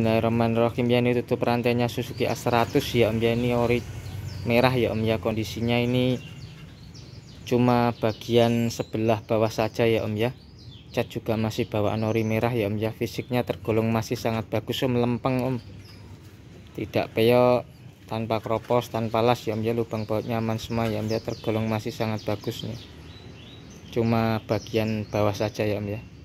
Bismillahirrahmanirrahim ya ini tutup rantainya Suzuki A100 ya Om ya ini ori merah ya Om ya kondisinya ini cuma bagian sebelah bawah saja ya Om ya cat juga masih bawaan ori merah ya Om ya fisiknya tergolong masih sangat bagus Om lempeng Om tidak peyok tanpa kropos tanpa las ya Om ya lubang baut nyaman semua ya Om ya tergolong masih sangat bagus nih cuma bagian bawah saja ya Om ya